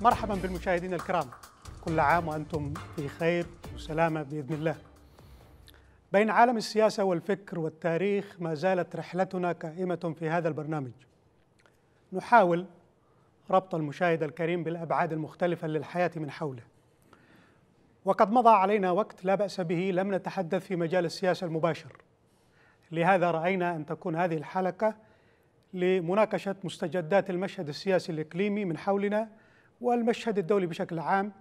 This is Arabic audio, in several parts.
مرحبا بالمشاهدين الكرام كل عام وأنتم في خير وسلامة بإذن الله بين عالم السياسة والفكر والتاريخ ما زالت رحلتنا كائمة في هذا البرنامج نحاول ربط المشاهد الكريم بالأبعاد المختلفة للحياة من حوله وقد مضى علينا وقت لا بأس به لم نتحدث في مجال السياسة المباشر لهذا رأينا أن تكون هذه الحلقة لمناقشة مستجدات المشهد السياسي الإقليمي من حولنا والمشهد الدولي بشكل عام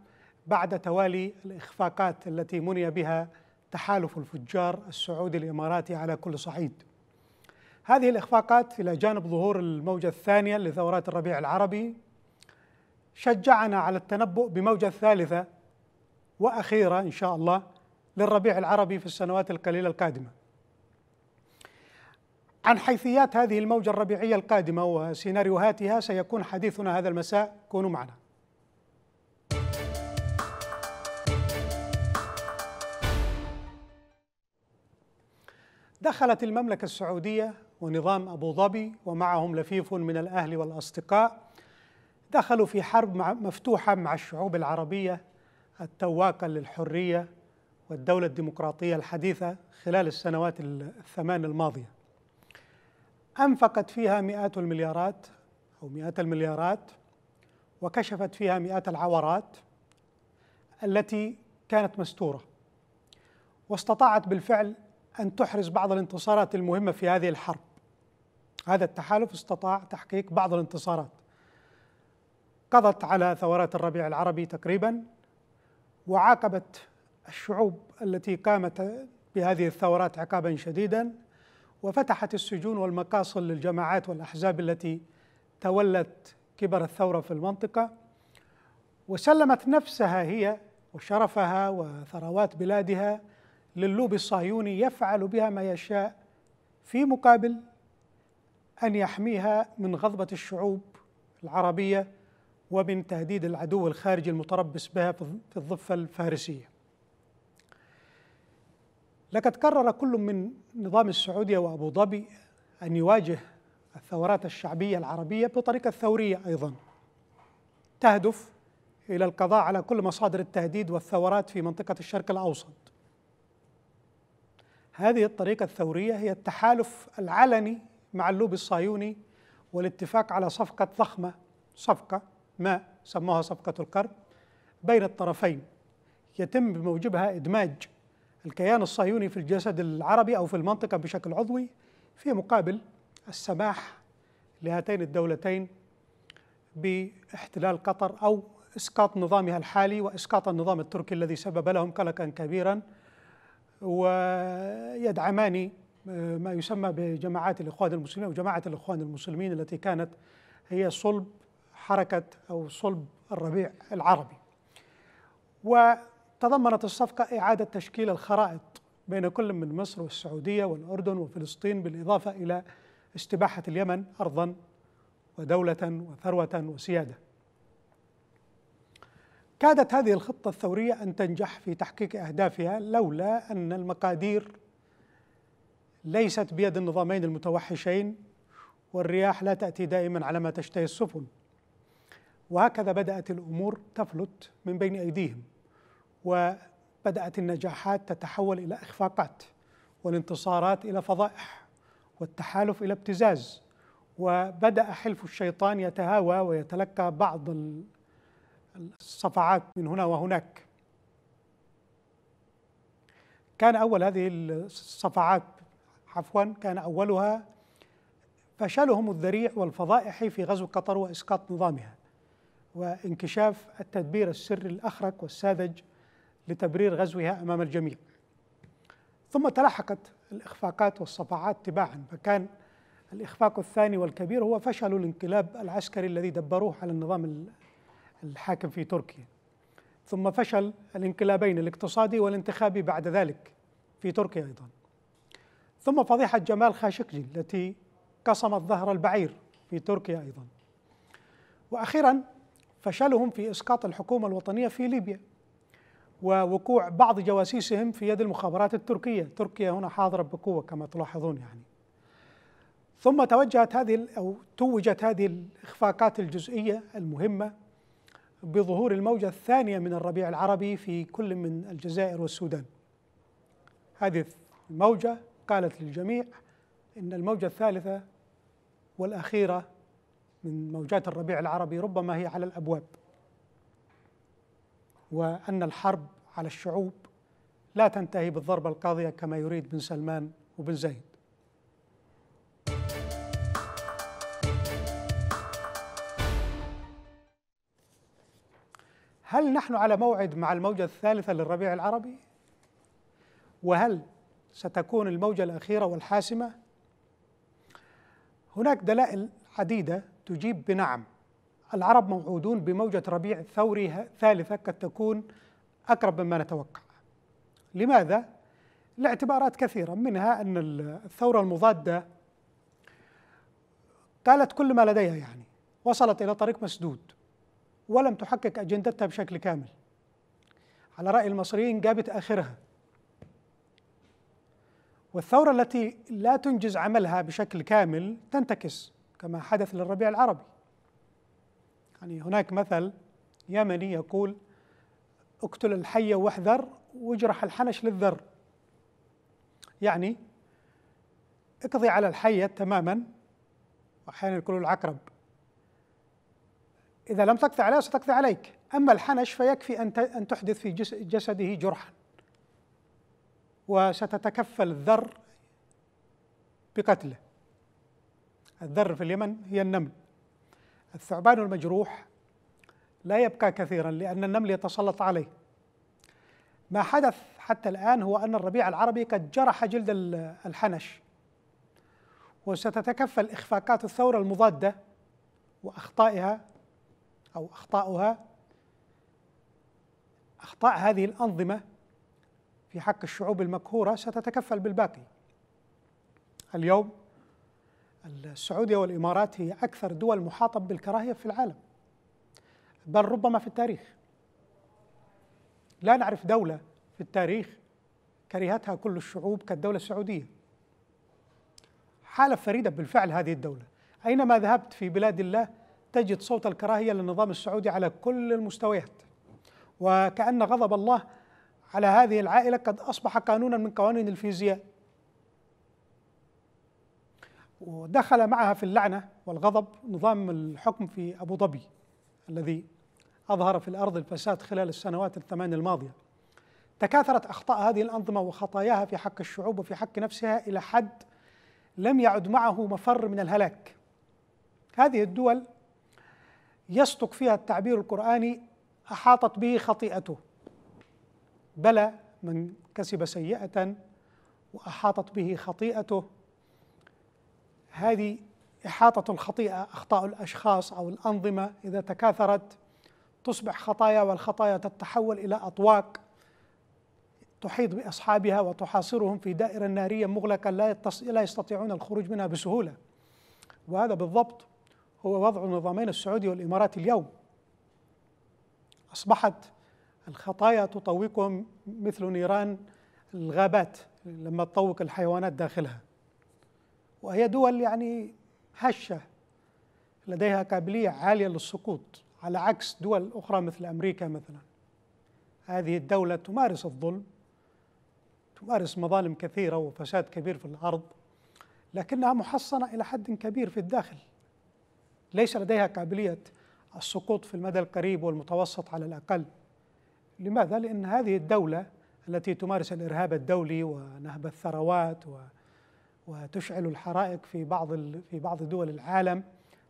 بعد توالي الإخفاقات التي مني بها تحالف الفجار السعودي الإماراتي على كل صعيد هذه الإخفاقات إلى جانب ظهور الموجة الثانية لثورات الربيع العربي شجعنا على التنبؤ بموجة ثالثة وأخيرة إن شاء الله للربيع العربي في السنوات القليلة القادمة عن حيثيات هذه الموجة الربيعية القادمة وسيناريوهاتها سيكون حديثنا هذا المساء كونوا معنا دخلت المملكة السعودية ونظام أبو ظبي ومعهم لفيف من الأهل والأصدقاء دخلوا في حرب مفتوحة مع الشعوب العربية التواقة للحرية والدولة الديمقراطية الحديثة خلال السنوات الثمان الماضية أنفقت فيها مئات المليارات أو مئات المليارات وكشفت فيها مئات العورات التي كانت مستورة واستطاعت بالفعل أن تحرز بعض الانتصارات المهمة في هذه الحرب هذا التحالف استطاع تحقيق بعض الانتصارات قضت على ثورات الربيع العربي تقريبا وعاقبت الشعوب التي قامت بهذه الثورات عقابا شديدا وفتحت السجون والمقاصل للجماعات والأحزاب التي تولت كبر الثورة في المنطقة وسلمت نفسها هي وشرفها وثروات بلادها للوب الصهيوني يفعل بها ما يشاء في مقابل ان يحميها من غضبه الشعوب العربيه ومن تهديد العدو الخارجي المتربص بها في الضفه الفارسيه. لقد قرر كل من نظام السعوديه وابو ظبي ان يواجه الثورات الشعبيه العربيه بطريقه ثوريه ايضا. تهدف الى القضاء على كل مصادر التهديد والثورات في منطقه الشرق الاوسط. هذه الطريقة الثورية هي التحالف العلني مع اللوبي الصهيوني والاتفاق على صفقة ضخمة صفقة ما سموها صفقة القرن بين الطرفين يتم بموجبها إدماج الكيان الصهيوني في الجسد العربي أو في المنطقة بشكل عضوي في مقابل السماح لهاتين الدولتين باحتلال قطر أو إسقاط نظامها الحالي وإسقاط النظام التركي الذي سبب لهم قلقا كبيرا ويدعمان آه، ما يسمى بجماعات الإخوان المسلمين وجماعة الإخوان المسلمين التي كانت هي صلب حركة أو صلب الربيع العربي وتضمنت الصفقة إعادة تشكيل الخرائط بين كل من مصر والسعودية والأردن وفلسطين بالإضافة إلى استباحة اليمن أرضا ودولة وثروة وسيادة كادت هذه الخطة الثورية أن تنجح في تحقيق أهدافها لولا أن المقادير ليست بيد النظامين المتوحشين والرياح لا تأتي دائما على ما تشتهي السفن وهكذا بدأت الأمور تفلت من بين أيديهم وبدأت النجاحات تتحول إلى إخفاقات والانتصارات إلى فضائح والتحالف إلى ابتزاز وبدأ حلف الشيطان يتهاوى ويتلقى بعض ال الصفعات من هنا وهناك كان أول هذه الصفعات عفوا كان أولها فشلهم الذريع والفضائح في غزو قطر وإسقاط نظامها وانكشاف التدبير السري الأخرق والساذج لتبرير غزوها أمام الجميع ثم تلاحقت الإخفاقات والصفعات تباعا فكان الإخفاق الثاني والكبير هو فشل الانقلاب العسكري الذي دبروه على النظام الحاكم في تركيا ثم فشل الانقلابين الاقتصادي والانتخابي بعد ذلك في تركيا أيضا ثم فضيحة جمال خاشقجي التي قصمت ظهر البعير في تركيا أيضا وأخيرا فشلهم في إسقاط الحكومة الوطنية في ليبيا ووقوع بعض جواسيسهم في يد المخابرات التركية تركيا هنا حاضرة بقوة كما تلاحظون يعني ثم توجهت هذه أو توجت هذه الإخفاقات الجزئية المهمة بظهور الموجة الثانية من الربيع العربي في كل من الجزائر والسودان هذه الموجة قالت للجميع إن الموجة الثالثة والأخيرة من موجات الربيع العربي ربما هي على الأبواب وأن الحرب على الشعوب لا تنتهي بالضربة القاضية كما يريد بن سلمان وبن زايد هل نحن على موعد مع الموجة الثالثة للربيع العربي؟ وهل ستكون الموجة الأخيرة والحاسمة؟ هناك دلائل عديدة تجيب بنعم العرب موعودون بموجة ربيع ثوري ثالثة قد تكون أقرب مما نتوقع لماذا؟ لاعتبارات كثيرة منها أن الثورة المضادة قالت كل ما لديها يعني وصلت إلى طريق مسدود ولم تحقق أجندتها بشكل كامل على رأي المصريين جابت آخرها والثورة التي لا تنجز عملها بشكل كامل تنتكس كما حدث للربيع العربي يعني هناك مثل يمني يقول اقتل الحي واحذر واجرح الحنش للذر يعني اقضي على الحية تماما وأحيانا يقولوا العقرب إذا لم تقضي عليها ستقضي عليك أما الحنش فيكفي أن أن تحدث في جسده جرحا وستتكفل الذر بقتله الذر في اليمن هي النمل الثعبان المجروح لا يبقى كثيرا لأن النمل يتسلط عليه ما حدث حتى الآن هو أن الربيع العربي قد جرح جلد الحنش وستتكفل إخفاقات الثورة المضادة وأخطائها أو أخطاؤها أخطاء هذه الأنظمة في حق الشعوب المقهورة ستتكفل بالباقي اليوم السعودية والإمارات هي أكثر دول محاطة بالكراهية في العالم بل ربما في التاريخ لا نعرف دولة في التاريخ كرهتها كل الشعوب كالدولة السعودية حالة فريدة بالفعل هذه الدولة أينما ذهبت في بلاد الله تجد صوت الكراهيه للنظام السعودي على كل المستويات وكان غضب الله على هذه العائله قد اصبح قانونا من قوانين الفيزياء ودخل معها في اللعنه والغضب نظام الحكم في ابو ظبي الذي اظهر في الارض الفساد خلال السنوات الثمان الماضيه تكاثرت اخطاء هذه الانظمه وخطاياها في حق الشعوب وفي حق نفسها الى حد لم يعد معه مفر من الهلاك هذه الدول يصدق فيها التعبير القرآني أحاطت به خطيئته بلى من كسب سيئة وأحاطت به خطيئته هذه إحاطة الخطيئة أخطاء الأشخاص أو الأنظمة إذا تكاثرت تصبح خطايا والخطايا تتحول إلى أطواق تحيط بأصحابها وتحاصرهم في دائرة نارية مغلقة لا يستطيعون الخروج منها بسهولة وهذا بالضبط هو وضع النظامين السعودي والاماراتي اليوم اصبحت الخطايا تطوقهم مثل نيران الغابات لما تطوق الحيوانات داخلها وهي دول يعني هشه لديها قابليه عاليه للسقوط على عكس دول اخرى مثل امريكا مثلا هذه الدوله تمارس الظلم تمارس مظالم كثيره وفساد كبير في الارض لكنها محصنه الى حد كبير في الداخل ليس لديها قابلية السقوط في المدى القريب والمتوسط على الأقل لماذا؟ لأن هذه الدولة التي تمارس الإرهاب الدولي ونهب الثروات و وتشعل الحرائق في بعض في بعض دول العالم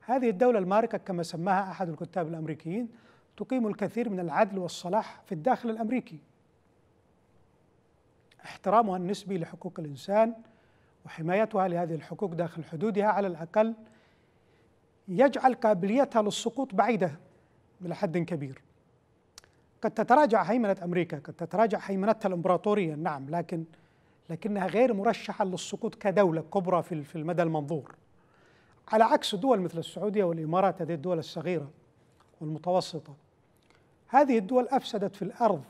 هذه الدولة الماركة كما سماها أحد الكتاب الأمريكيين تقيم الكثير من العدل والصلاح في الداخل الأمريكي احترامها النسبي لحقوق الإنسان وحمايتها لهذه الحقوق داخل حدودها على الأقل يجعل قابليتها للسقوط بعيدة إلى حد كبير قد تتراجع هيمنة أمريكا قد تتراجع هيمنتها الإمبراطورية نعم لكن لكنها غير مرشحة للسقوط كدولة كبرى في المدى المنظور على عكس دول مثل السعودية والإمارات هذه الدول الصغيرة والمتوسطة هذه الدول أفسدت في الأرض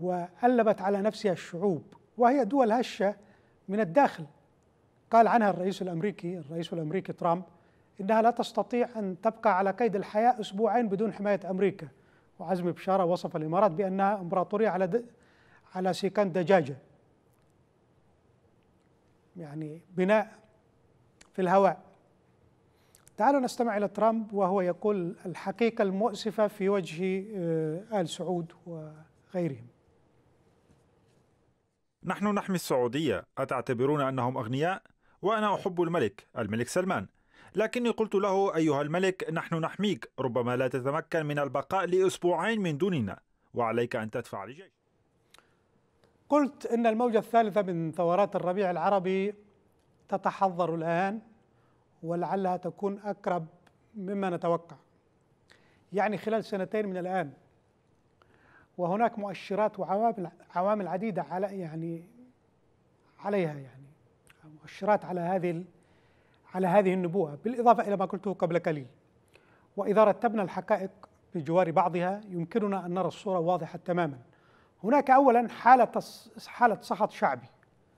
وألبت على نفسها الشعوب وهي دول هشة من الداخل قال عنها الرئيس الأمريكي الرئيس الأمريكي ترامب إنها لا تستطيع أن تبقى على قيد الحياة أسبوعين بدون حماية أمريكا وعزم بشارة وصف الإمارات بأنها إمبراطورية على على سيكان دجاجة يعني بناء في الهواء تعالوا نستمع إلى ترامب وهو يقول الحقيقة المؤسفة في وجه آه، آل سعود وغيرهم نحن نحمي السعودية أتعتبرون أنهم أغنياء؟ وأنا أحب الملك الملك سلمان لكني قلت له أيها الملك نحن نحميك ربما لا تتمكن من البقاء لأسبوعين من دوننا وعليك أن تدفع لجيش قلت إن الموجة الثالثة من ثورات الربيع العربي تتحضر الآن ولعلها تكون أقرب مما نتوقع يعني خلال سنتين من الآن وهناك مؤشرات وعوامل عوامل عديدة على يعني عليها يعني مؤشرات على هذه على هذه النبوة بالإضافة إلى ما قلته قبل قليل وإذا رتبنا الحقائق بجوار بعضها يمكننا أن نرى الصورة واضحة تماما هناك أولا حالة, حالة سخط شعبي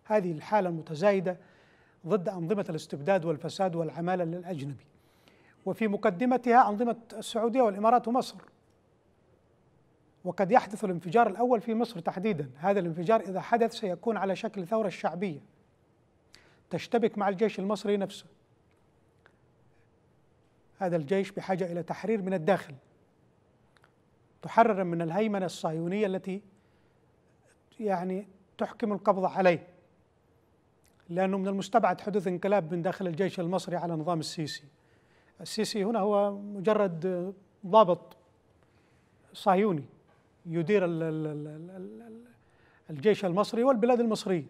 هذه الحالة المتزايدة ضد أنظمة الاستبداد والفساد والعمالة للأجنبي وفي مقدمتها أنظمة السعودية والإمارات ومصر وقد يحدث الانفجار الأول في مصر تحديدا هذا الانفجار إذا حدث سيكون على شكل ثورة شعبية تشتبك مع الجيش المصري نفسه هذا الجيش بحاجه الى تحرير من الداخل تحرر من الهيمنه الصهيونيه التي يعني تحكم القبض عليه لانه من المستبعد حدوث انقلاب من داخل الجيش المصري على نظام السيسي السيسي هنا هو مجرد ضابط صهيوني يدير الجيش المصري والبلاد المصريه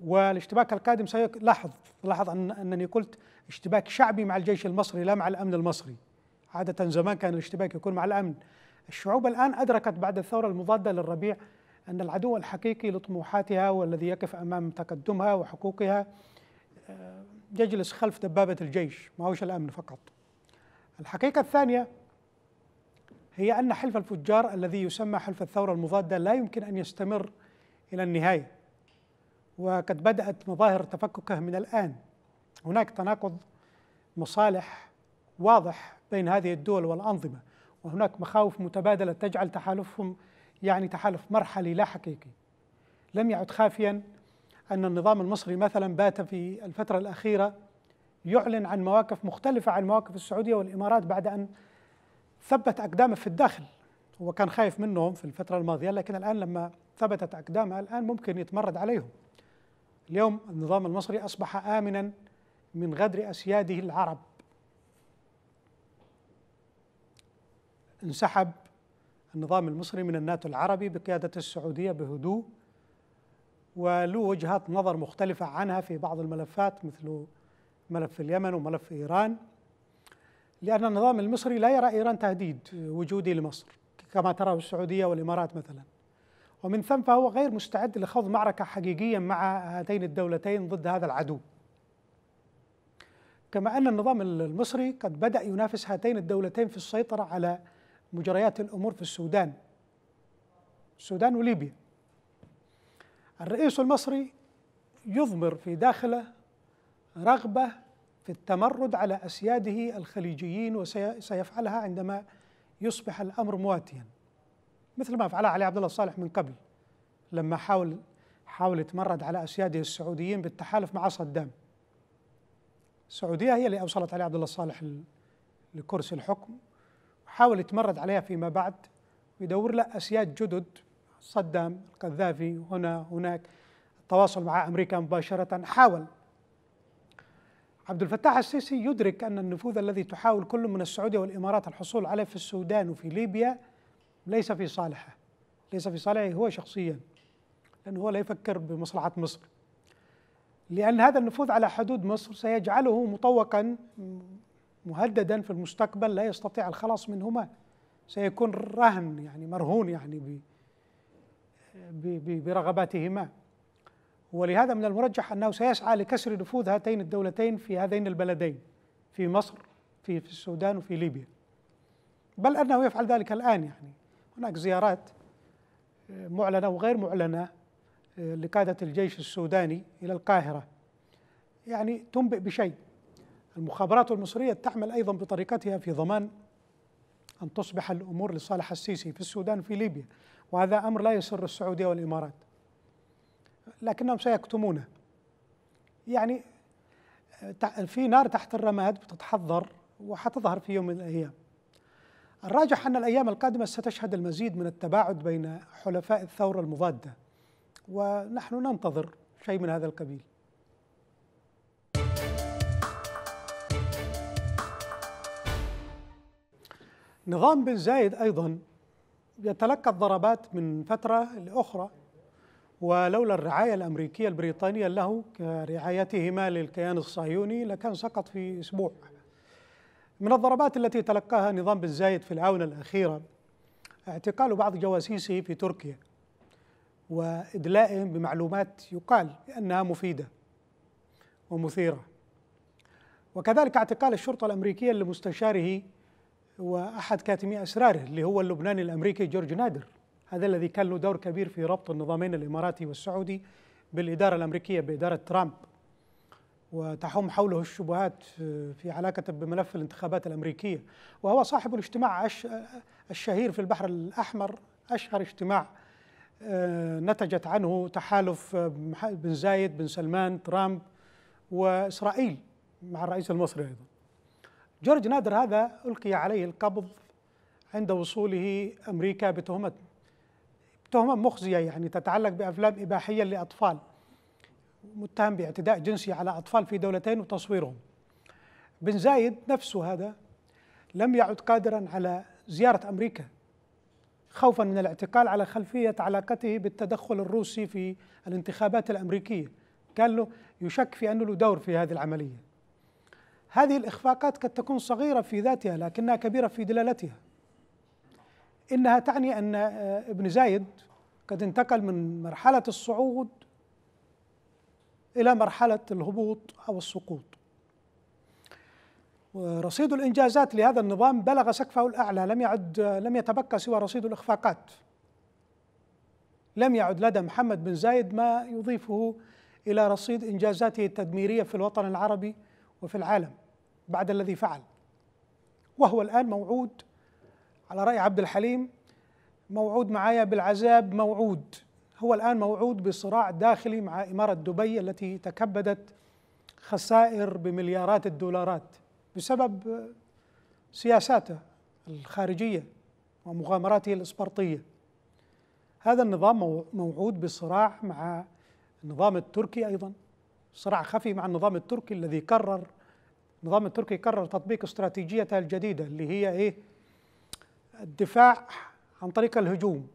والاشتباك القادم سيك... لاحظ لاحظ أنني قلت اشتباك شعبي مع الجيش المصري لا مع الامن المصري عاده زمان كان الاشتباك يكون مع الامن الشعوب الان ادركت بعد الثوره المضاده للربيع ان العدو الحقيقي لطموحاتها والذي يقف امام تقدمها وحقوقها آه، يجلس خلف دبابه الجيش ما هوش الامن فقط الحقيقه الثانيه هي ان حلف الفجار الذي يسمى حلف الثوره المضاده لا يمكن ان يستمر الى النهايه وقد بدات مظاهر تفككه من الان هناك تناقض مصالح واضح بين هذه الدول والأنظمة وهناك مخاوف متبادلة تجعل تحالفهم يعني تحالف مرحلي لا حقيقي لم يعد خافيا أن النظام المصري مثلا بات في الفترة الأخيرة يعلن عن مواقف مختلفة عن مواقف السعودية والإمارات بعد أن ثبت أقدامه في الداخل هو كان خايف منهم في الفترة الماضية لكن الآن لما ثبتت أقدامه الآن ممكن يتمرد عليهم اليوم النظام المصري أصبح آمنا من غدر أسياده العرب انسحب النظام المصري من الناتو العربي بقيادة السعودية بهدوء وله وجهات نظر مختلفة عنها في بعض الملفات مثل ملف اليمن وملف إيران لأن النظام المصري لا يرى إيران تهديد وجودي لمصر كما تراه السعودية والإمارات مثلا ومن ثم فهو غير مستعد لخوض معركة حقيقية مع هاتين الدولتين ضد هذا العدو كما أن النظام المصري قد بدأ ينافس هاتين الدولتين في السيطرة على مجريات الأمور في السودان السودان وليبيا الرئيس المصري يضمر في داخله رغبة في التمرد على أسياده الخليجيين وسيفعلها عندما يصبح الأمر مواتيا مثل ما فعلها علي عبد الله صالح من قبل لما حاول حاول يتمرد على أسياده السعوديين بالتحالف مع صدام السعوديه هي اللي اوصلت علي عبد الله صالح لكرسي الحكم وحاول يتمرد عليها فيما بعد ويدور له اسياد جدد صدام القذافي هنا هناك التواصل مع امريكا مباشره حاول عبد الفتاح السيسي يدرك ان النفوذ الذي تحاول كل من السعوديه والامارات الحصول عليه في السودان وفي ليبيا ليس في صالحه ليس في صالحه هو شخصيا لانه هو لا يفكر بمصلحه مصر لأن هذا النفوذ على حدود مصر سيجعله مطوقا مهددا في المستقبل لا يستطيع الخلاص منهما سيكون رهن يعني مرهون يعني برغباتهما ولهذا من المرجح أنه سيسعى لكسر نفوذ هاتين الدولتين في هذين البلدين في مصر في في السودان وفي ليبيا بل أنه يفعل ذلك الآن يعني هناك زيارات آه، معلنة وغير معلنة لقادة الجيش السوداني إلى القاهرة يعني تنبئ بشيء المخابرات المصرية تعمل أيضا بطريقتها في ضمان أن تصبح الأمور لصالح السيسي في السودان في ليبيا وهذا أمر لا يسر السعودية والإمارات لكنهم سيكتمونه يعني في نار تحت الرماد بتتحضر وحتظهر في يوم من الأيام الراجح أن الأيام القادمة ستشهد المزيد من التباعد بين حلفاء الثورة المضادة ونحن ننتظر شيء من هذا القبيل نظام بن زايد أيضا يتلقى الضربات من فترة لأخرى ولولا الرعاية الأمريكية البريطانية له كرعايتهما للكيان الصهيوني لكان سقط في أسبوع من الضربات التي تلقاها نظام بن زايد في العونة الأخيرة اعتقال بعض جواسيسه في تركيا وادلائهم بمعلومات يقال بانها مفيده ومثيره وكذلك اعتقال الشرطه الامريكيه لمستشاره واحد كاتمي اسراره اللي هو اللبناني الامريكي جورج نادر هذا الذي كان له دور كبير في ربط النظامين الاماراتي والسعودي بالاداره الامريكيه باداره ترامب وتحوم حوله الشبهات آه، في علاقة بملف الانتخابات الأمريكية وهو صاحب الاجتماع الشهير في البحر الأحمر أشهر اجتماع آه، نتجت عنه تحالف آه، بن زايد بن سلمان ترامب وإسرائيل مع الرئيس المصري أيضا جورج نادر هذا ألقي عليه القبض عند وصوله أمريكا بتهمة تهمة مخزية يعني تتعلق بأفلام إباحية لأطفال متهم باعتداء جنسي على أطفال في دولتين وتصويرهم بن زايد نفسه هذا لم يعد قادرا على زيارة أمريكا خوفا من الاعتقال على خلفية علاقته بالتدخل الروسي في الانتخابات الأمريكية كان له يشك في أنه له دور في هذه العملية هذه الإخفاقات قد تكون صغيرة في ذاتها لكنها كبيرة في دلالتها إنها تعني أن آه، ابن زايد قد انتقل من مرحلة الصعود إلى مرحلة الهبوط أو السقوط رصيد الانجازات لهذا النظام بلغ سقفه الاعلى لم يعد لم يتبقى سوى رصيد الاخفاقات لم يعد لدى محمد بن زايد ما يضيفه الى رصيد انجازاته التدميريه في الوطن العربي وفي العالم بعد الذي فعل وهو الان موعود على راي عبد الحليم موعود معايا بالعذاب موعود هو الان موعود بصراع داخلي مع اماره دبي التي تكبدت خسائر بمليارات الدولارات بسبب سياساته الخارجيه ومغامراته الاسبرطيه هذا النظام موعود بصراع مع النظام التركي ايضا صراع خفي مع النظام التركي الذي كرر النظام التركي كرر تطبيق استراتيجيته الجديده اللي هي ايه الدفاع عن طريق الهجوم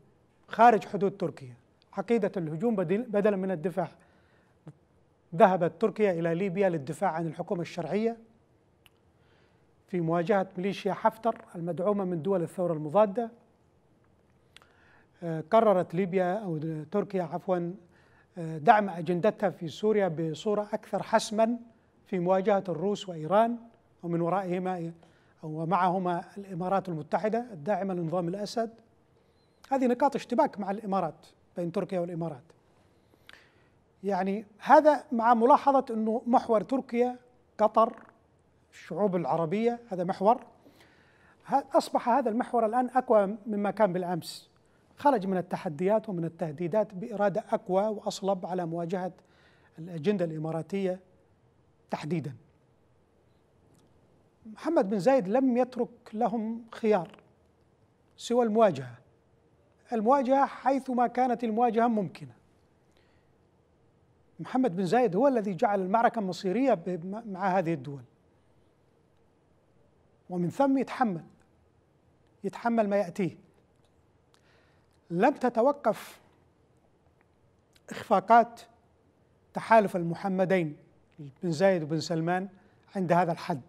خارج حدود تركيا عقيده الهجوم بدلا من الدفاع ذهبت تركيا الى ليبيا للدفاع عن الحكومه الشرعيه في مواجهة ميليشيا حفتر المدعومة من دول الثورة المضادة آه، قررت ليبيا أو تركيا عفوا آه، دعم أجندتها في سوريا بصورة أكثر حسما في مواجهة الروس وإيران ومن ورائهما ومعهما الإمارات المتحدة الداعمة لنظام الأسد هذه نقاط اشتباك مع الإمارات بين تركيا والإمارات يعني هذا مع ملاحظة أنه محور تركيا قطر الشعوب العربية هذا محور أصبح هذا المحور الآن أقوى مما كان بالأمس خرج من التحديات ومن التهديدات بإرادة أقوى وأصلب على مواجهة الأجندة الإماراتية تحديدا محمد بن زايد لم يترك لهم خيار سوى المواجهة المواجهة حيثما كانت المواجهة ممكنة محمد بن زايد هو الذي جعل المعركة مصيرية مع هذه الدول ومن ثم يتحمل يتحمل ما يأتيه لم تتوقف إخفاقات تحالف المحمدين بن زايد وبن سلمان عند هذا الحد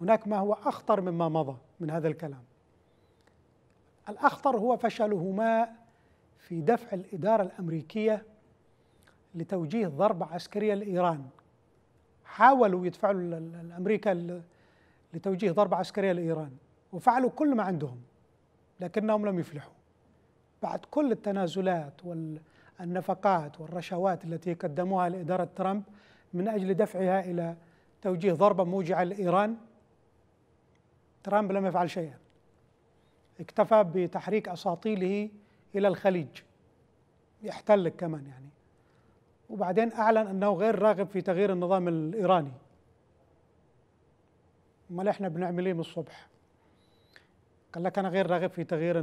هناك ما هو أخطر مما مضى من هذا الكلام الأخطر هو فشلهما في دفع الإدارة الأمريكية لتوجيه ضربة عسكرية لإيران حاولوا يدفعوا الأمريكا لتوجيه ضربة عسكرية لإيران وفعلوا كل ما عندهم لكنهم لم يفلحوا بعد كل التنازلات والنفقات والرشوات التي قدموها لإدارة ترامب من أجل دفعها إلى توجيه ضربة موجعة لإيران ترامب لم يفعل شيئا اكتفى بتحريك أساطيله إلى الخليج يحتلك كمان يعني وبعدين أعلن أنه غير راغب في تغيير النظام الإيراني امال احنا بنعمل ايه من الصبح قال لك انا غير راغب في تغيير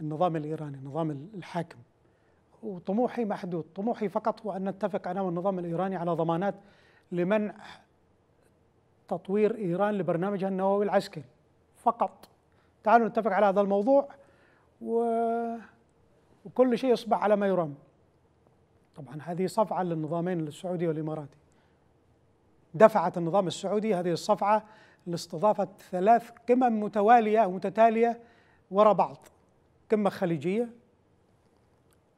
النظام الايراني النظام الحاكم وطموحي محدود طموحي فقط هو ان نتفق انا والنظام الايراني على ضمانات لمنع تطوير ايران لبرنامجها النووي العسكري فقط تعالوا نتفق على هذا الموضوع و... وكل شيء يصبح على ما يرام طبعا هذه صفعه للنظامين السعودي والاماراتي دفعت النظام السعودي هذه الصفعة لاستضافة ثلاث قمم متوالية ومتتالية وراء بعض قمة خليجية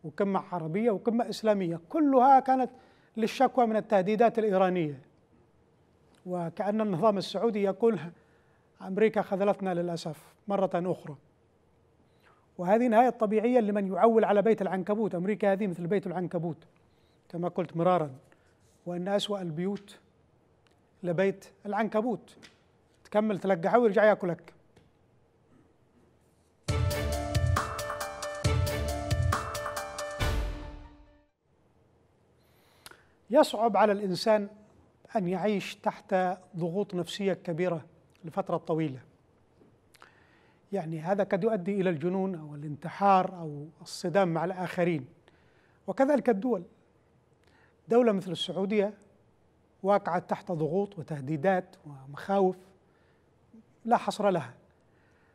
وقمة عربية وقمة إسلامية كلها كانت للشكوى من التهديدات الإيرانية وكأن النظام السعودي يقول أمريكا خذلتنا للأسف مرة أخرى وهذه نهاية طبيعية لمن يعول على بيت العنكبوت أمريكا هذه مثل بيت العنكبوت كما قلت مرارا وأن أسوأ البيوت لبيت العنكبوت تكمل تلقحه ويرجع ياكلك يصعب على الانسان ان يعيش تحت ضغوط نفسيه كبيره لفتره طويله يعني هذا قد يؤدي الى الجنون او الانتحار او الصدام مع الاخرين وكذلك الدول دوله مثل السعوديه واقعة تحت ضغوط وتهديدات ومخاوف لا حصر لها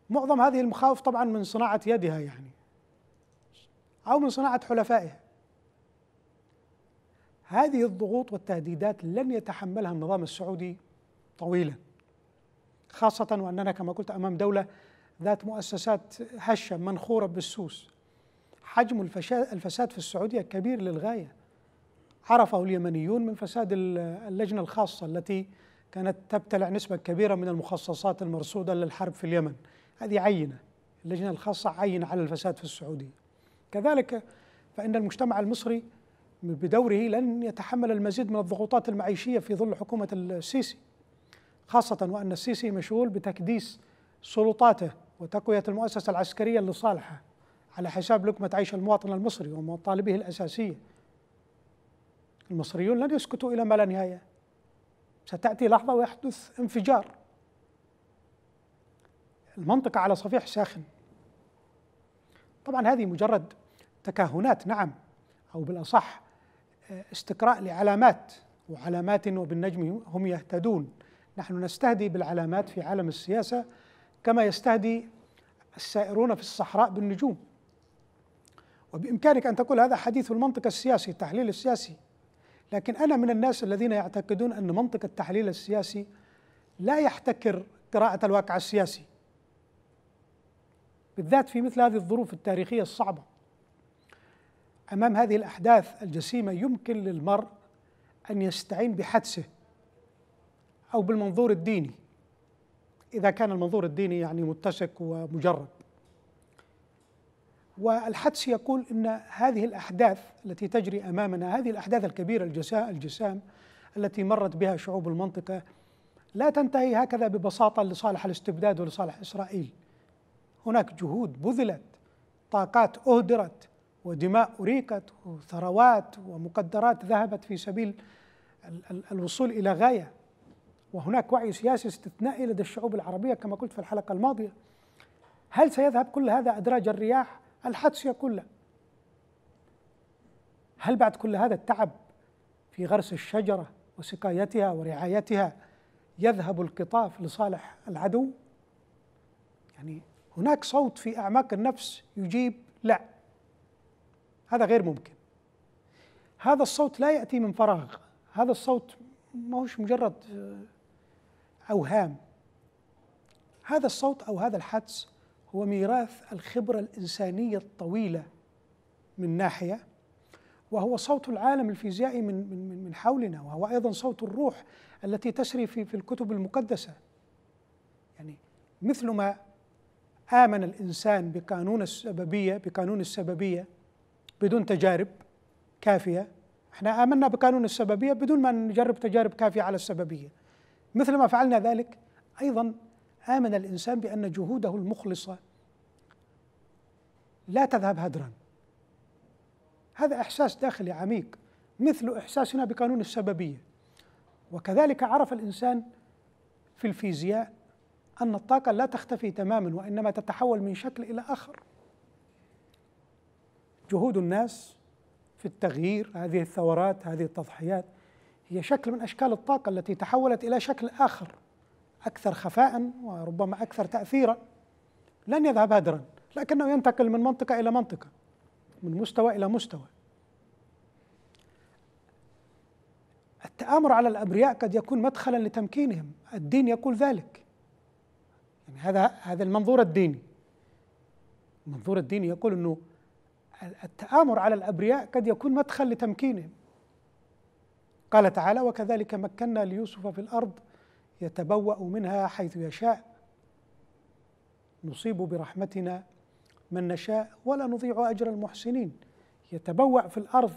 معظم هذه المخاوف طبعا من صناعة يدها يعني أو من صناعة حلفائها هذه الضغوط والتهديدات لن يتحملها النظام السعودي طويلا خاصة وأننا كما قلت أمام دولة ذات مؤسسات هشة منخورة بالسوس حجم الفساد في السعودية كبير للغاية عرفه اليمنيون من فساد اللجنه الخاصه التي كانت تبتلع نسبه كبيره من المخصصات المرصوده للحرب في اليمن هذه عينه اللجنه الخاصه عينه على الفساد في السعوديه كذلك فان المجتمع المصري بدوره لن يتحمل المزيد من الضغوطات المعيشيه في ظل حكومه السيسي خاصه وان السيسي مشغول بتكديس سلطاته وتقويه المؤسسه العسكريه لصالحه على حساب لقمه عيش المواطن المصري ومطالبه الاساسيه المصريون لن يسكتوا إلى ما لا نهاية ستأتي لحظة ويحدث انفجار المنطقة على صفيح ساخن طبعا هذه مجرد تكهنات نعم أو بالأصح آه، استقراء لعلامات وعلامات وبالنجم هم يهتدون نحن نستهدي بالعلامات في عالم السياسة كما يستهدي السائرون في الصحراء بالنجوم وبإمكانك أن تقول هذا حديث المنطقة السياسي التحليل السياسي لكن أنا من الناس الذين يعتقدون أن منطق التحليل السياسي لا يحتكر قراءة الواقع السياسي بالذات في مثل هذه الظروف التاريخية الصعبة أمام هذه الأحداث الجسيمة يمكن للمرء أن يستعين بحدسه أو بالمنظور الديني إذا كان المنظور الديني يعني متسق ومجرد والحدس يقول ان هذه الاحداث التي تجري امامنا هذه الاحداث الكبيره الجسام التي مرت بها شعوب المنطقه لا تنتهي هكذا ببساطه لصالح الاستبداد ولصالح اسرائيل. هناك جهود بذلت، طاقات اهدرت، ودماء اريقت، وثروات ومقدرات ذهبت في سبيل الوصول الى غايه. وهناك وعي سياسي استثنائي لدى الشعوب العربيه كما قلت في الحلقه الماضيه. هل سيذهب كل هذا ادراج الرياح؟ الحادثة كلها هل بعد كل هذا التعب في غرس الشجرة وسقايتها ورعايتها يذهب القطاف لصالح العدو يعني هناك صوت في أعماق النفس يجيب لا هذا غير ممكن هذا الصوت لا يأتي من فراغ هذا الصوت ما هوش مجرد أوهام هذا الصوت أو هذا الحدس هو ميراث الخبرة الإنسانية الطويلة من ناحية وهو صوت العالم الفيزيائي من من من حولنا وهو أيضا صوت الروح التي تسري في في الكتب المقدسة يعني مثل ما آمن الإنسان بقانون السببية بقانون السببية بدون تجارب كافية احنا آمنا بقانون السببية بدون ما نجرب تجارب كافية على السببية مثل ما فعلنا ذلك أيضا آمن الإنسان بأن جهوده المخلصة لا تذهب هدرا هذا إحساس داخلي عميق مثل إحساسنا بقانون السببية وكذلك عرف الإنسان في الفيزياء أن الطاقة لا تختفي تماما وإنما تتحول من شكل إلى آخر جهود الناس في التغيير هذه الثورات هذه التضحيات هي شكل من أشكال الطاقة التي تحولت إلى شكل آخر اكثر خفاء وربما اكثر تاثيرا لن يذهب هدرا لكنه ينتقل من منطقه الى منطقه من مستوى الى مستوى التآمر على الأبرياء قد يكون مدخلا لتمكينهم الدين يقول ذلك يعني هذا هذا المنظور الديني المنظور الديني يقول أنه التآمر على الأبرياء قد يكون مدخل لتمكينهم قال تعالى وكذلك مكنا ليوسف في الأرض يتبوأ منها حيث يشاء نصيب برحمتنا من نشاء ولا نضيع أجر المحسنين يتبوأ في الأرض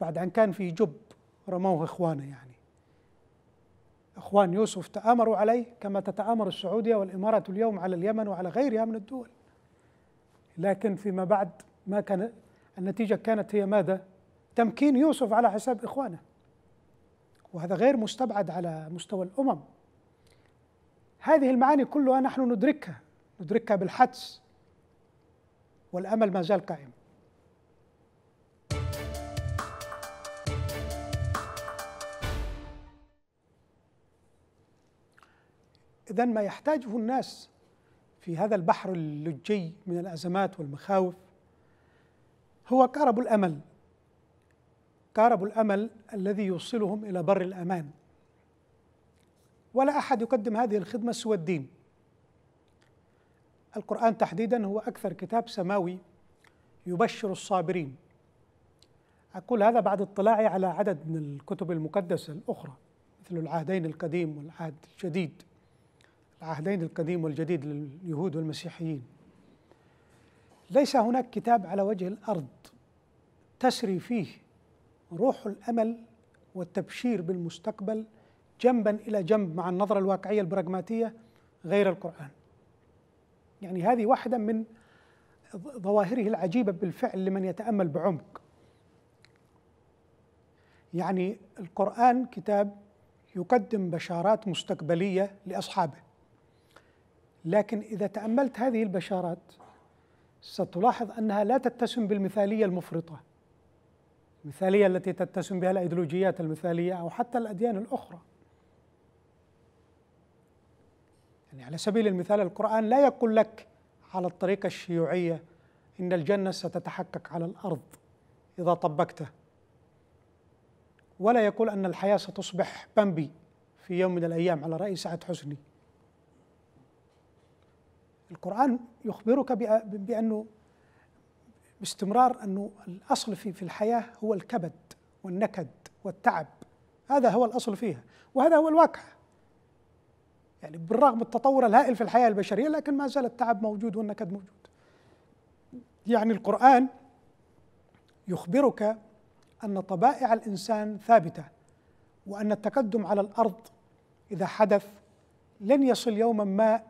بعد أن كان في جب رموه إخوانه يعني إخوان يوسف تآمروا عليه كما تتآمر السعودية والإمارة اليوم على اليمن وعلى غيرها من الدول لكن فيما بعد ما كان النتيجة كانت هي ماذا؟ تمكين يوسف على حساب إخوانه وهذا غير مستبعد على مستوى الامم هذه المعاني كلها نحن ندركها ندركها بالحدس والامل ما زال قائم اذا ما يحتاجه الناس في هذا البحر اللجي من الازمات والمخاوف هو كرب الامل كهرب الامل الذي يوصلهم الى بر الامان ولا احد يقدم هذه الخدمه سوى الدين القران تحديدا هو اكثر كتاب سماوي يبشر الصابرين اقول هذا بعد اطلاعي على عدد من الكتب المقدسه الاخرى مثل العهدين القديم والعهد الجديد العهدين القديم والجديد لليهود والمسيحيين ليس هناك كتاب على وجه الارض تسري فيه روح الامل والتبشير بالمستقبل جنبا الى جنب مع النظره الواقعيه البراغماتيه غير القران. يعني هذه واحده من ظواهره العجيبه بالفعل لمن يتامل بعمق. يعني القران كتاب يقدم بشارات مستقبليه لاصحابه. لكن اذا تاملت هذه البشارات ستلاحظ انها لا تتسم بالمثاليه المفرطه. المثالية التي تتسم بها الأيديولوجيات المثالية أو حتى الأديان الأخرى يعني على سبيل المثال القرآن لا يقول لك على الطريقة الشيوعية إن الجنة ستتحقق على الأرض إذا طبقته ولا يقول أن الحياة ستصبح بمبي في يوم من الأيام على رأي سعد حسني القرآن يخبرك بأنه باستمرار انه الاصل في في الحياه هو الكبد والنكد والتعب هذا هو الاصل فيها وهذا هو الواقع يعني بالرغم التطور الهائل في الحياه البشريه لكن ما زال التعب موجود والنكد موجود يعني القران يخبرك ان طبائع الانسان ثابته وان التقدم على الارض اذا حدث لن يصل يوما ما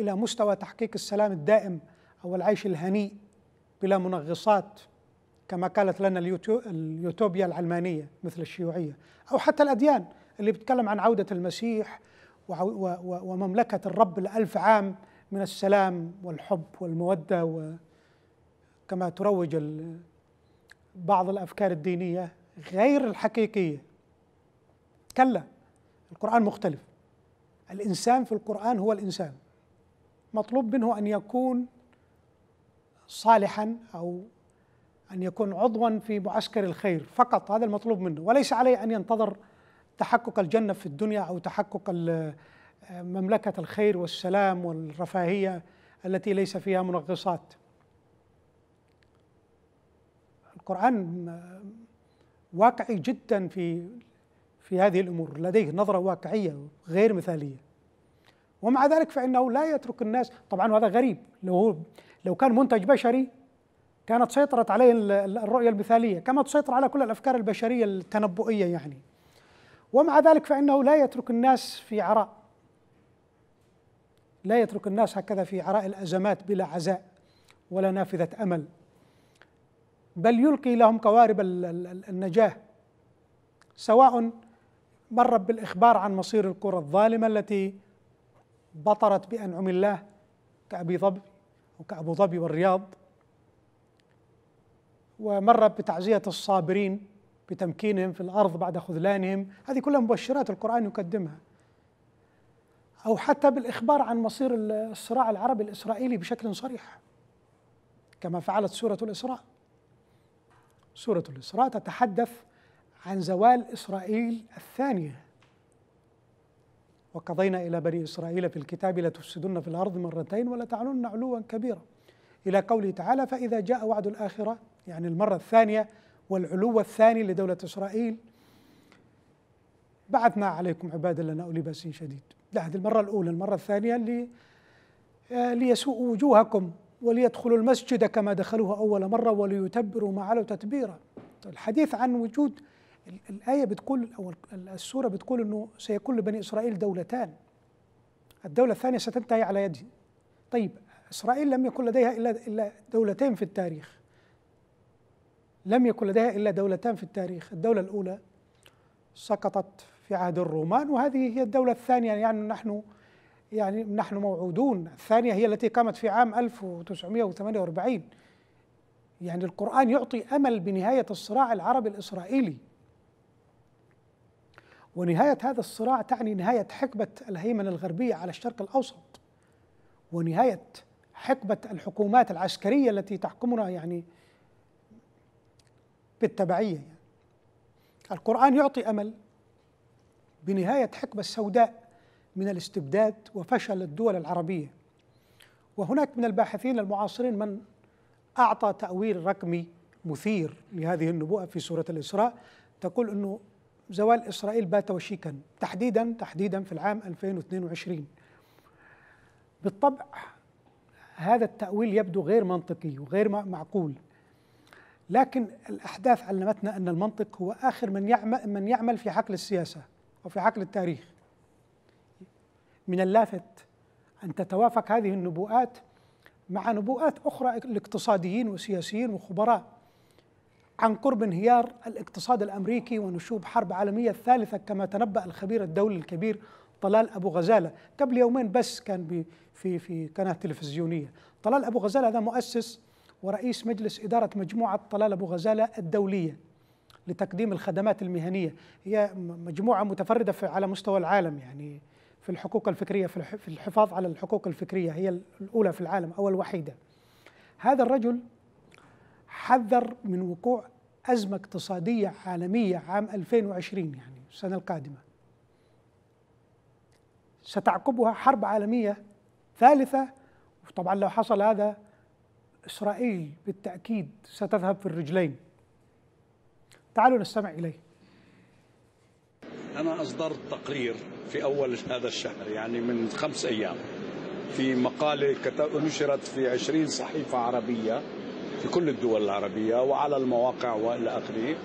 الى مستوى تحقيق السلام الدائم او العيش الهنيء بلا منغصات كما قالت لنا اليوتوبيا العلمانيه مثل الشيوعيه او حتى الاديان اللي بتتكلم عن عوده المسيح ومملكه الرب الالف عام من السلام والحب والموده وكما تروج بعض الافكار الدينيه غير الحقيقيه كلا القران مختلف الانسان في القران هو الانسان مطلوب منه ان يكون صالحا او ان يكون عضوا في معسكر الخير فقط هذا المطلوب منه وليس عليه ان ينتظر تحقق الجنه في الدنيا او تحقق مملكه الخير والسلام والرفاهيه التي ليس فيها منغصات القرآن واقعي جدا في في هذه الأمور لديه نظرة واقعية غير مثالية ومع ذلك فإنه لا يترك الناس طبعا هذا غريب لو هو لو كان منتج بشري كانت سيطرت عليه الرؤية المثالية كما تسيطر على كل الأفكار البشرية التنبؤية يعني ومع ذلك فإنه لا يترك الناس في عراء لا يترك الناس هكذا في عراء الأزمات بلا عزاء ولا نافذة أمل بل يلقي لهم قوارب النجاة سواء مر بالإخبار عن مصير القرى الظالمة التي بطرت بأنعم الله كأبي ظبي وكأبو ظبي والرياض ومر بتعزية الصابرين بتمكينهم في الأرض بعد خذلانهم هذه كلها مبشرات القرآن يقدمها أو حتى بالإخبار عن مصير الصراع العربي الإسرائيلي بشكل صريح كما فعلت سورة الإسراء سورة الإسراء تتحدث عن زوال إسرائيل الثانية وقضينا إلى بني إسرائيل في الكتاب لتفسدن في الأرض مرتين ولتعلن علوا كبيرا إلى قوله تعالى فإذا جاء وعد الآخرة يعني المرة الثانية والعلو الثاني لدولة إسرائيل بعثنا عليكم عبادا لنا أولي بأس شديد لا هذه المرة الأولى المرة الثانية اللي آه، ليسوءوا وجوهكم وليدخلوا المسجد كما دخلوه أول مرة وليتبروا ما علوا تتبيرا الحديث عن وجود الآية بتقول أو السورة بتقول أنه سيكون لبني إسرائيل دولتان الدولة الثانية ستنتهي على يدي طيب إسرائيل لم يكن لديها إلا إلا دولتين في التاريخ لم يكن لديها إلا دولتان في التاريخ الدولة الأولى سقطت في عهد الرومان وهذه هي الدولة الثانية يعني نحن يعني نحن موعودون الثانية هي التي قامت في عام 1948 يعني القرآن يعطي أمل بنهاية الصراع العربي الإسرائيلي ونهاية هذا الصراع تعني نهاية حقبة الهيمنة الغربية على الشرق الأوسط ونهاية حقبة الحكومات العسكرية التي تحكمنا يعني بالتبعية يعني. القرآن يعطي أمل بنهاية حقبة سوداء من الاستبداد وفشل الدول العربية وهناك من الباحثين المعاصرين من أعطى تأويل رقمي مثير لهذه النبوءة في سورة الإسراء تقول أنه زوال إسرائيل بات وشيكا تحديدا تحديدا في العام 2022 بالطبع هذا التأويل يبدو غير منطقي وغير معقول لكن الأحداث علمتنا أن المنطق هو آخر من يعمل, من يعمل في حقل السياسة وفي حقل التاريخ من اللافت أن تتوافق هذه النبوءات مع نبوءات أخرى لاقتصاديين وسياسيين وخبراء عن قرب انهيار الاقتصاد الامريكي ونشوب حرب عالميه ثالثه كما تنبأ الخبير الدولي الكبير طلال ابو غزاله قبل يومين بس كان في في قناه تلفزيونيه طلال ابو غزاله هذا مؤسس ورئيس مجلس اداره مجموعه طلال ابو غزاله الدوليه لتقديم الخدمات المهنيه هي مجموعه متفرده في على مستوى العالم يعني في الحقوق الفكريه في الحفاظ على الحقوق الفكريه هي الاولى في العالم او الوحيده هذا الرجل حذر من وقوع أزمة اقتصادية عالمية عام 2020 يعني السنة القادمة ستعقبها حرب عالمية ثالثة وطبعا لو حصل هذا إسرائيل بالتأكيد ستذهب في الرجلين تعالوا نستمع إليه أنا أصدرت تقرير في أول هذا الشهر يعني من خمس أيام في مقالة نشرت في عشرين صحيفة عربية في كل الدول العربية وعلى المواقع وإلى آخره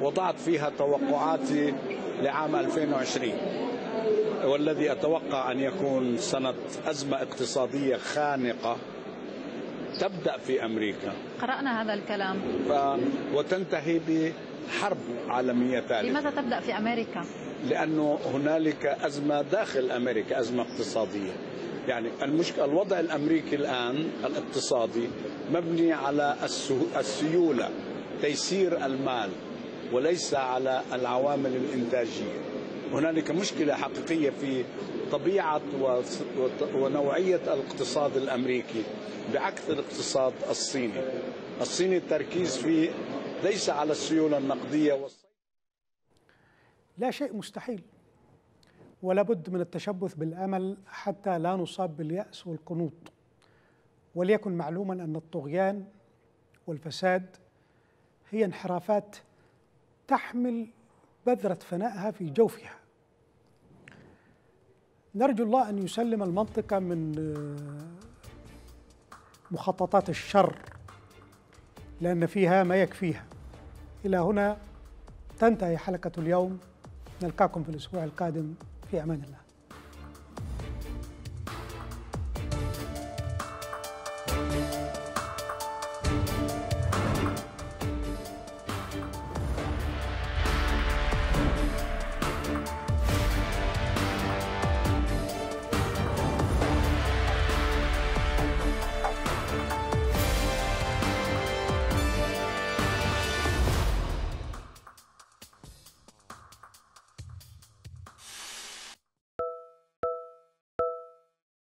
ووضعت فيها توقعاتي لعام 2020 والذي أتوقع أن يكون سنة أزمة اقتصادية خانقة تبدأ في أمريكا قرأنا هذا الكلام ف... وتنتهي بحرب عالمية ثالثة لماذا تبدأ في أمريكا؟ لأنه هنالك أزمة داخل أمريكا أزمة اقتصادية يعني المشكلة الوضع الأمريكي الآن الاقتصادي مبني على السيولة تيسير المال وليس على العوامل الإنتاجية هنالك مشكلة حقيقية في طبيعة ونوعية الاقتصاد الأمريكي بعكس الاقتصاد الصيني الصيني التركيز فيه ليس على السيولة النقدية لا شيء مستحيل ولا بد من التشبث بالأمل حتى لا نصاب باليأس والقنوط وليكن معلوما ان الطغيان والفساد هي انحرافات تحمل بذره فنائها في جوفها نرجو الله ان يسلم المنطقه من آه، مخططات الشر لان فيها ما يكفيها الى هنا تنتهي حلقه اليوم نلقاكم في الاسبوع القادم في امان الله